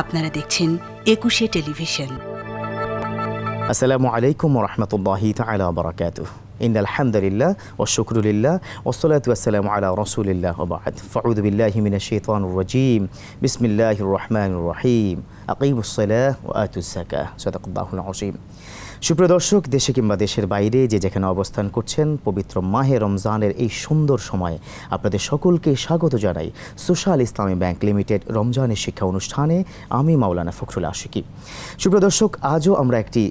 আপনারা দেখছেন একুশে টেলিভিশন আসসালামু আলাইকুম রহমতুল্লাহি তালা বারাকাতুহ ইন আলহামদুলিল্লাহ ও শুকরুলিল্লাহ ওসলাতাম আলা রসুলিল্লাহ ওবাদ ফাউদুবিল্লাহমিন শেতন রজিম বিসমিল্লাহ রহমান রহিম আকিবুসলাহ ও আতুসাকা সদাকুল্লাহুল আসিম সুপ্রিয় দর্শক দেশে কিংবা দেশের বাইরে যে যেখানে অবস্থান করছেন পবিত্র মাহে রমজানের এই সুন্দর সময়ে আপনাদের সকলকে স্বাগত জানাই সোশ্যাল ইসলামী ব্যাংক লিমিটেড রমজানের শিক্ষা অনুষ্ঠানে আমি মাওলানা ফখরুল আশিকি সুপ্রিয় দর্শক আজও আমরা একটি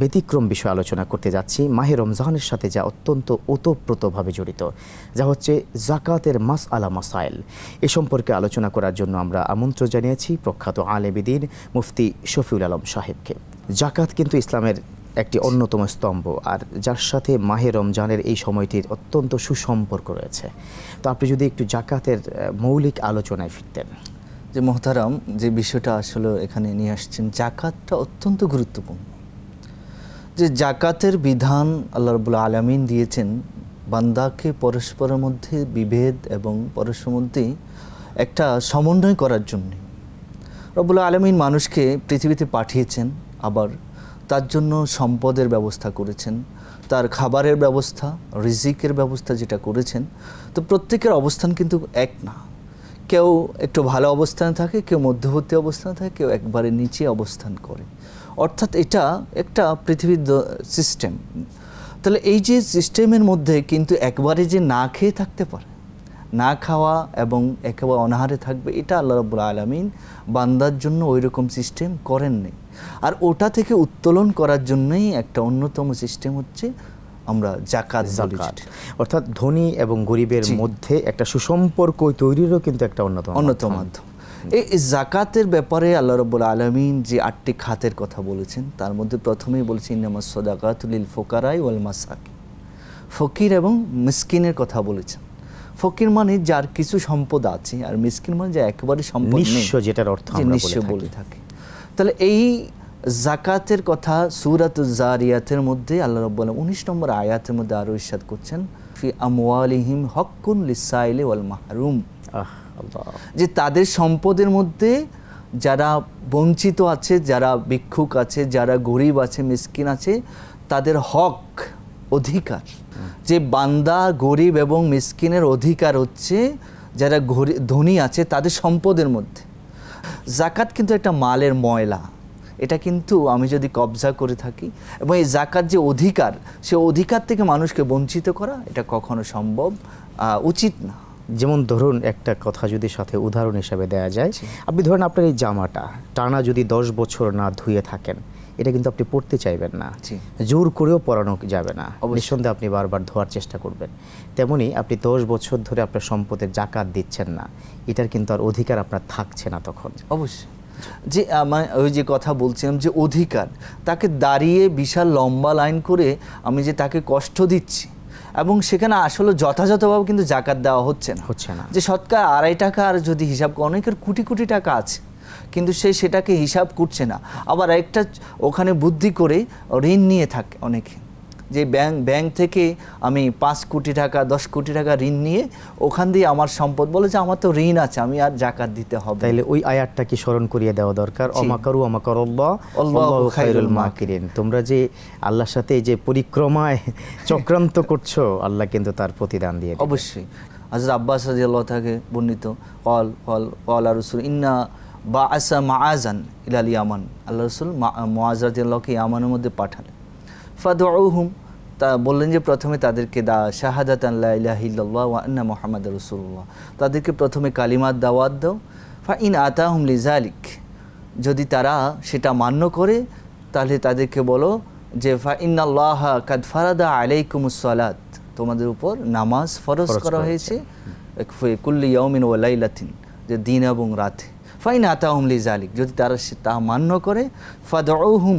ব্যতিক্রম বিষয় আলোচনা করতে যাচ্ছি মাহে রমজানের সাথে যা অত্যন্ত ওতপ্রোতভাবে জড়িত যা হচ্ছে জাকাতের মাস আলা মাসাইল এ সম্পর্কে আলোচনা করার জন্য আমরা আমন্ত্রণ জানিয়েছি প্রখ্যাত আলেবিদিন মুফতি শফিউল আলম সাহেবকে জাকাত কিন্তু ইসলামের একটি অন্যতম স্তম্ভ আর যার সাথে মাহে রমজানের এই সময়টির অত্যন্ত সুসম্পর্ক রয়েছে তো আপনি যদি একটু জাকাতের মৌলিক আলোচনায় ফিরতেন যে মোহতারাম যে বিষয়টা আসলে এখানে নিয়ে আসছেন জাকাতটা অত্যন্ত গুরুত্বপূর্ণ যে জাকাতের বিধান আল্লাহ রবুল্লা আলমিন দিয়েছেন বান্দাকে পরস্পরের মধ্যে বিভেদ এবং পরস্পর মধ্যে একটা সমন্বয় করার জন্য রবুল্লা আলমিন মানুষকে পৃথিবীতে পাঠিয়েছেন আবার তার জন্য সম্পদের ব্যবস্থা করেছেন তার খাবারের ব্যবস্থা রিজিকের ব্যবস্থা যেটা করেছেন তো প্রত্যেকের অবস্থান কিন্তু এক না কেউ একটু ভালো অবস্থানে থাকে কেউ মধ্যবর্তী অবস্থানে থাকে কেউ একবারে নিচে অবস্থান করে অর্থাৎ এটা একটা পৃথিবীর সিস্টেম তাহলে এই যে সিস্টেমের মধ্যে কিন্তু একবারে যে না খেয়ে থাকতে পারে না খাওয়া এবং একেবারে অনাহারে থাকবে এটা আল্লাহ রব্বুল আলমিন বান্দার জন্য ওই রকম সিস্টেম করেননি আর ওটা থেকে উত্তোলন করার জন্যই একটা অন্যতম সিস্টেম হচ্ছে আমরা জাকাত জাকাত অর্থাৎ ধনী এবং গরিবের মধ্যে একটা সুসম্পর্ক তৈরিরও কিন্তু একটা অন্যতম অন্যতম মাধ্যম এই জাকাতের ব্যাপারে আল্লাহ রব আলমিন যে আটটি খাতের কথা বলেছেন তার মধ্যে প্রথমেই বলেছেন নামাজ সদাকাতুলিল ফোকারাই ওয়াল মাসাকি ফকির এবং মিসকিনের কথা বলেছেন ফকির মানে যার কিছু সম্পদ আছে আর মিসকিন মানে যা একেবারে সম্পদ যেটার অর্থ নিঃস্ব বলে থাকে তাহলে এই জাকাতের কথা সুরাত জারিয়াতের মধ্যে আল্লাহ রব উনিশ নম্বর আয়াতের মধ্যে আরও ইস্বাদ করছেন ফি আমওয়ালিহিম হকুন লিসাইলে ওয়াল মাহরুম আহ যে তাদের সম্পদের মধ্যে যারা বঞ্চিত আছে যারা ভিক্ষুক আছে যারা গরিব আছে মিসকিন আছে তাদের হক অধিকার যে বান্দা গরিব এবং মিসকিনের অধিকার হচ্ছে যারা ধনী আছে তাদের সম্পদের মধ্যে জাকাত কিন্তু একটা মালের ময়লা এটা কিন্তু আমি যদি কবজা করে থাকি এবং এই জাকাত যে অধিকার সে অধিকার থেকে মানুষকে বঞ্চিত করা এটা কখনো সম্ভব উচিত না যেমন ধরুন একটা কথা যদি সাথে উদাহরণ হিসাবে দেয়া যায় আপনি ধরেন আপনার এই জামাটা টানা যদি দশ বছর না ধুয়ে থাকেন এটা কিন্তু আপনি পড়তে চাইবেন না জোর করেও পড়ানো যাবে না নিঃসন্দেহে আপনি বারবার ধোয়ার চেষ্টা করবেন তেমনি আপনি দশ বছর ধরে আপনার সম্পদের জাকাত দিচ্ছেন না এটার কিন্তু আর অধিকার আপনার থাকছে না তখন অবশ্যই যে আমার মানে ওই যে কথা বলছিলাম যে অধিকার তাকে দাঁড়িয়ে বিশাল লম্বা লাইন করে আমি যে তাকে কষ্ট দিচ্ছি এবং সেখানে আসলে যথাযথভাবে কিন্তু জাকাত দেওয়া হচ্ছে না হচ্ছে না যে শতকরা আড়াই টাকা আর যদি হিসাব অনেকের কোটি কোটি টাকা আছে কিন্তু সে সেটাকে হিসাব করছে না আবার একটা ওখানে বুদ্ধি করে ঋণ নিয়ে থাকে অনেকে যে ব্যাংক ব্যাংক থেকে আমি পাঁচ কোটি টাকা দশ কোটি টাকা ঋণ নিয়ে ওখান দিয়ে আমার সম্পদ বলে যে আমার তো ঋণ আছে আমি আর জাকাত দিতে হবে তাইলে ওই আয়ারটা কি স্মরণ করিয়ে দেওয়া দরকার অমাকারু অমাকার খায়রুল কিরেন তোমরা যে আল্লাহর সাথে যে পরিক্রমায় চক্রান্ত করছো আল্লাহ কিন্তু তার প্রতিদান দিয়ে অবশ্যই হাজরত আব্বাস রাজিয়াল্লাহ থাকে বর্ণিত কল কল কল আর রসুল ইন্না বা আসা মা আজান ইলাল ইয়ামান আল্লাহ রসুল মা মোয়াজ আল্লাহকে ইয়ামানের মধ্যে পাঠান ফাদুম তা বললেন যে প্রথমে তাদেরকে দা শাহাদাত আল্লাহ ইল্লাহ আন্না মোহাম্মদ রসুল্লাহ তাদেরকে প্রথমে কালিমার দাওয়াত দাও ফা ইন আতাহুম লিজালিক যদি তারা সেটা মান্য করে তাহলে তাদেরকে বলো যে ফা ইন্নাল্লাহ কাদফারাদা আলাইকুমুসলাত তোমাদের উপর নামাজ ফরজ করা হয়েছে কুল্লি ইয়মিন ওয়ালাইলাতিন যে দিন এবং রাতে ফাইন আতাহুম লিজালিক যদি তারা তা মান্য করে ফাদুহুম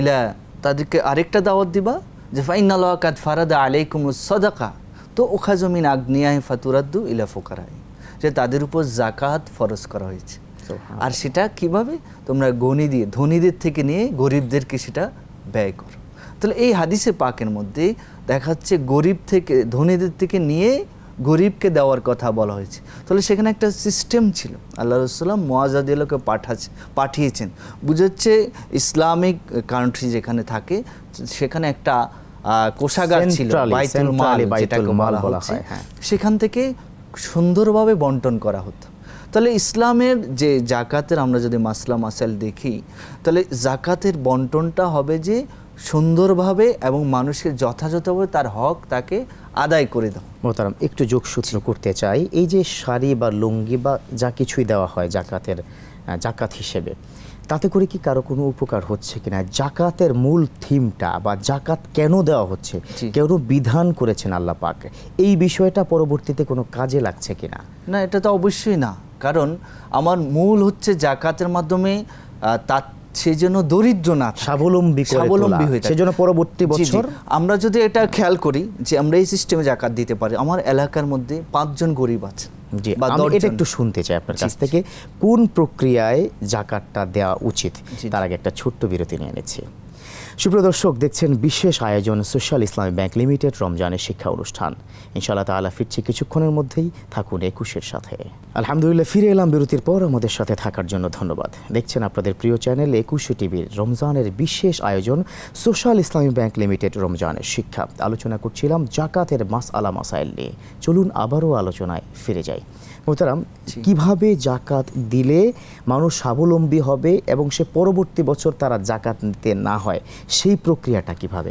ইলা তাদেরকে আরেকটা দাওয়াত দিবা যে ফাইনাল ওয়াকাত ফারাদা আলাইকুম সদাকা তো ওখা জমিন আগ্নেয়ায় ফাতুরাদ্দু ইলা ফোকারায় যে তাদের উপর জাকাত ফরজ করা হয়েছে আর সেটা কিভাবে তোমরা গণি দিয়ে ধনীদের থেকে নিয়ে গরিবদেরকে সেটা ব্যয় করো তাহলে এই হাদিসে পাকের মধ্যে দেখাচ্ছে গরিব থেকে ধনীদের থেকে নিয়ে গরিবকে দেওয়ার কথা বলা হয়েছে তাহলে সেখানে একটা সিস্টেম ছিল আল্লাহ রসুল্লাম মোয়াজাদিলোকে পাঠাচ্ছে পাঠিয়েছেন বুঝাচ্ছে ইসলামিক কান্ট্রি যেখানে থাকে সেখানে একটা কোষাগার ছিল হ্যাঁ। সেখান থেকে সুন্দরভাবে বন্টন করা হতো তাহলে ইসলামের যে জাকাতের আমরা যদি মাসলা মাসাল দেখি তাহলে জাকাতের বন্টনটা হবে যে সুন্দরভাবে এবং মানুষের যথাযথভাবে তার হক তাকে আদায় করে দাও মোহতারাম একটু যোগসূত্র করতে চাই এই যে শাড়ি বা লুঙ্গি বা যা কিছুই দেওয়া হয় জাকাতের জাকাত হিসেবে তাতে করে কি কারো কোনো উপকার হচ্ছে কিনা জাকাতের মূল থিমটা বা জাকাত কেন দেওয়া হচ্ছে কেন বিধান করেছেন আল্লাহ পাক এই বিষয়টা পরবর্তীতে কোনো কাজে লাগছে কিনা না এটা তো অবশ্যই না কারণ আমার মূল হচ্ছে জাকাতের মাধ্যমে তাত্ত্বিক সে যেন দরিদ্র না স্বাবলম্বী স্বাবলম্বী হয়ে সেজন্য পরবর্তী বছর আমরা যদি এটা খেয়াল করি যে আমরা এই সিস্টেমে জাকাত দিতে পারি আমার এলাকার মধ্যে পাঁচজন গরিব আছে এটা একটু শুনতে চাই আপনার কাছ থেকে কোন প্রক্রিয়ায় জাকাতটা দেওয়া উচিত তার আগে একটা ছোট্ট বিরতি নিয়ে নিচ্ছি সুপ্রিয় দর্শক দেখছেন বিশেষ আয়োজন সোশ্যাল ইসলামী ব্যাংক লিমিটেড রমজানের শিক্ষা অনুষ্ঠান ইনশাআল্লাহ তালা ফিরছি কিছুক্ষণের মধ্যেই থাকুন একুশের সাথে আলহামদুলিল্লাহ ফিরে এলাম বিরতির পর আমাদের সাথে থাকার জন্য ধন্যবাদ দেখছেন আপনাদের প্রিয় চ্যানেল একুশে টিভির রমজানের বিশেষ আয়োজন সোশ্যাল ইসলামী ব্যাংক লিমিটেড রমজানের শিক্ষা আলোচনা করছিলাম জাকাতের মাস আলা মাসাইল নিয়ে চলুন আবারও আলোচনায় ফিরে যাই মোহতারাম কিভাবে জাকাত দিলে মানুষ স্বাবলম্বী হবে এবং সে পরবর্তী বছর তারা জাকাত নিতে না হয় সেই প্রক্রিয়াটা কিভাবে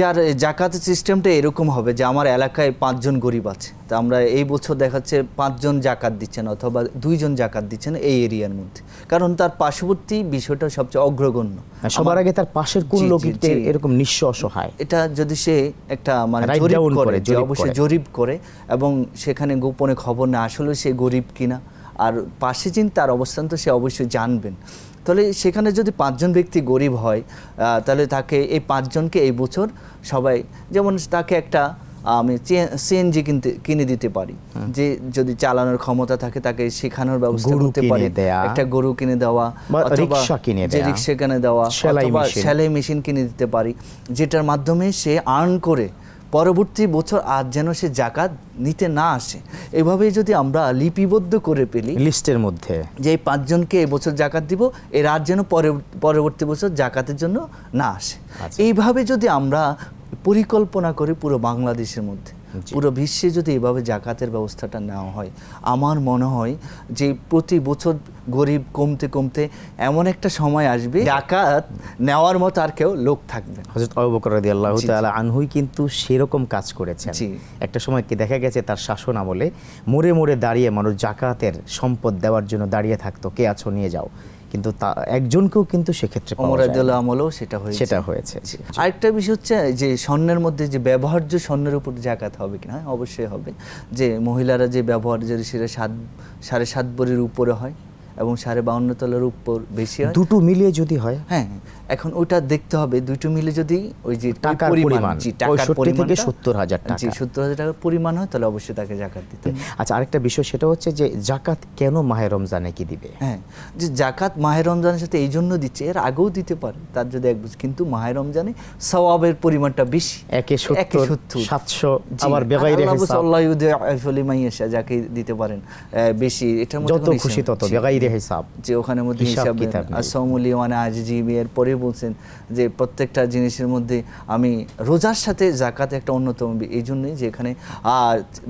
যার জাকাত সিস্টেমটা এরকম হবে যে আমার এলাকায় পাঁচজন গরিব আছে তো আমরা এই বছর দেখাচ্ছে পাঁচজন জাকাত দিচ্ছেন অথবা দুইজন জাকাত দিচ্ছেন এই এরিয়ার মধ্যে কারণ তার পার্শ্ববর্তী বিষয়টা সবচেয়ে অগ্রগণ্য হ্যাঁ, সবার আগে তার পাশের কোন লোকটি এরকম নিঃস্ব অসহায় এটা যদি সে একটা মানে জরিপ করে অবশ্যই জরিপ করে এবং সেখানে গোপনে খবর না আসলে সে গরিব কিনা আর পাশে যিনি তার অবস্থান তো সে অবশ্যই জানবেন তাহলে সেখানে যদি পাঁচজন ব্যক্তি গরিব হয় তাহলে তাকে এই পাঁচজনকে এই বছর সবাই যেমন তাকে একটা আমি সিএনজি কিনতে কিনে দিতে পারি যে যদি চালানোর ক্ষমতা থাকে তাকে শেখানোর ব্যবস্থা করতে পারি একটা গরু কিনে দেওয়া অথবা যে রিক্সা কিনে দেওয়া অথবা সেলাই মেশিন কিনে দিতে পারি যেটার মাধ্যমে সে আর্ন করে পরবর্তী বছর আর যেন সে জাকাত নিতে না আসে এভাবেই যদি আমরা লিপিবদ্ধ করে পেলি লিস্টের মধ্যে যে এই পাঁচজনকে এবছর জাকাত দিব এর আর যেন পরবর্তী বছর জাকাতের জন্য না আসে আচ্ছা। এইভাবে যদি আমরা পরিকল্পনা করি পুরো বাংলাদেশের মধ্যে পুরো বিশ্বে যদি এভাবে জাকাতের ব্যবস্থাটা নেওয়া হয় আমার মনে হয় যে প্রতি বছর গরিব কমতে কমতে এমন একটা সময় আসবে জাকাত নেওয়ার মতো আর কেউ লোক থাকবে হজরত অবকরদি আল্লাহ আনহুই কিন্তু সেরকম কাজ করেছেন একটা সময় কি দেখা গেছে তার শাসন আমলে মোড়ে মোড়ে দাঁড়িয়ে মানুষ জাকাতের সম্পদ দেওয়ার জন্য দাঁড়িয়ে থাকতো কে আছো নিয়ে যাও কিন্তু তা একজনকেও কিন্তু সেক্ষেত্রে আমলেও সেটা হয়েছে সেটা হয়েছে আরেকটা বিষয় হচ্ছে যে স্বর্ণের মধ্যে যে ব্যবহার্য স্বর্ণের উপর জাকাত হবে কিনা হ্যাঁ, অবশ্যই হবে যে মহিলারা যে ব্যবহার্য সেটা সাত সাড়ে সাত বরের উপরে হয় এবং সাড়ে বাউন্ন তলার উপর বেশি হয় দুটো মিলিয়ে যদি হয় হ্যাঁ এখন ওটা দেখতে হবে দুটো মিলে যদি ওই যে টাকার পরিমাণ জি পঁয়ষট্টি থেকে সত্তর হাজার টাকা জি সত্তর হাজার টাকার পরিমাণ হয় তাহলে অবশ্যই তাকে জাকাত দিতে আচ্ছা আরেকটা বিষয় সেটা হচ্ছে যে জাকাত কেন মাহে রমজানে কি দিবে হ্যাঁ যে জাকাত মাহে রমজানের সাথে এই জন্য দিচ্ছে এর আগেও দিতে পারে তার যদি এক বুঝ কিন্তু মাহে রমজানে সওয়াবের পরিমাণটা বেশি একে সত্তর সাতশো আবার বেগাই রেখে যাকে দিতে পারেন বেশি এটা মধ্যে যত খুশি তত বেগাইরে হিসাব যে ওখানে মধ্যে হিসাব কিতাব আসমলি মানে আজিজিবি এর পরে করে বলছেন যে প্রত্যেকটা জিনিসের মধ্যে আমি রোজার সাথে জাকাত একটা অন্যতম এই জন্যই যে এখানে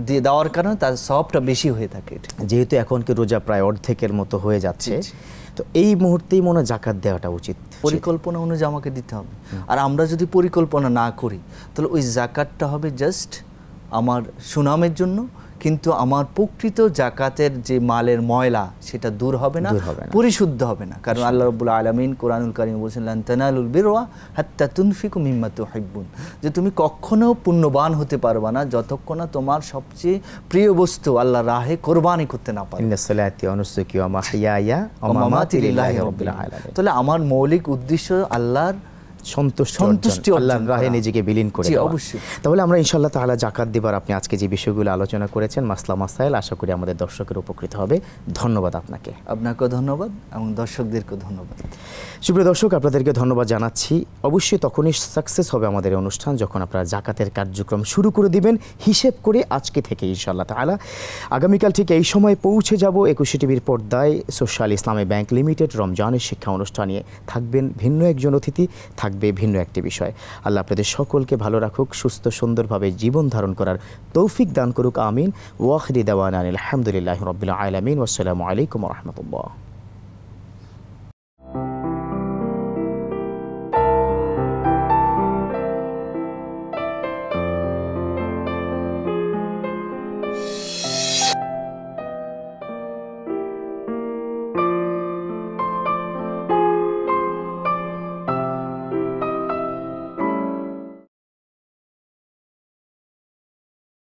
দিয়ে দেওয়ার কারণে তার সবটা বেশি হয়ে থাকে যেহেতু এখন কি রোজা প্রায় অর্ধেকের মতো হয়ে যাচ্ছে তো এই মুহূর্তেই মনে হয় জাকাত দেওয়াটা উচিত পরিকল্পনা অনুযায়ী আমাকে দিতে হবে আর আমরা যদি পরিকল্পনা না করি তাহলে ওই জাকাতটা হবে জাস্ট আমার সুনামের জন্য কিন্তু আমার প্রকৃত জাকাতের যে মালের ময়লা সেটা দূর হবে না পরিশুদ্ধ হবে না কারণ আল্লাহ রবুল্লা আলমিন কোরআনুল করিম বলছেন তানালুল বেরোয়া হাত্তা তুনফিকু মিম্মাতু হাইবুন যে তুমি কখনো পুণ্যবান হতে পারবা না যতক্ষণ না তোমার সবচেয়ে প্রিয় বস্তু আল্লাহ রাহে কোরবানি করতে না পারো তাহলে আমার মৌলিক উদ্দেশ্য আল্লাহর সন্তুষ্টি সন্তুষ্টি আল্লাহ রাহে নিজেকে বিলীন করে অবশ্যই তাহলে আমরা ইনশাল্লাহ তাহলে জাকাত দেবার আপনি আজকে যে বিষয়গুলো আলোচনা করেছেন মাসলা মাসাইল আশা করি আমাদের দর্শকের উপকৃত হবে ধন্যবাদ আপনাকে আপনাকেও ধন্যবাদ এবং দর্শকদেরকেও ধন্যবাদ সুপ্রিয় দর্শক আপনাদেরকে ধন্যবাদ জানাচ্ছি অবশ্যই তখনই সাকসেস হবে আমাদের অনুষ্ঠান যখন আপনারা জাকাতের কার্যক্রম শুরু করে দিবেন হিসেব করে আজকে থেকে ইনশাল্লাহ তাহলে আগামীকাল ঠিক এই সময় পৌঁছে যাব একুশে টিভির পর্দায় সোশ্যাল ইসলামী ব্যাংক লিমিটেড রমজানের শিক্ষা অনুষ্ঠানে থাকবেন ভিন্ন একজন অতিথি থাকবেন থাকবে ভিন্ন একটি বিষয় আল্লাহ আপনাদের সকলকে ভালো রাখুক সুস্থ সুন্দরভাবে জীবন ধারণ করার তৌফিক দান করুক আমিন ওয়াহরি দেওয়ান আলহামদুলিল্লাহ রবিল আলমিন ওসালামু আলাইকুম রহমতুল্লাহ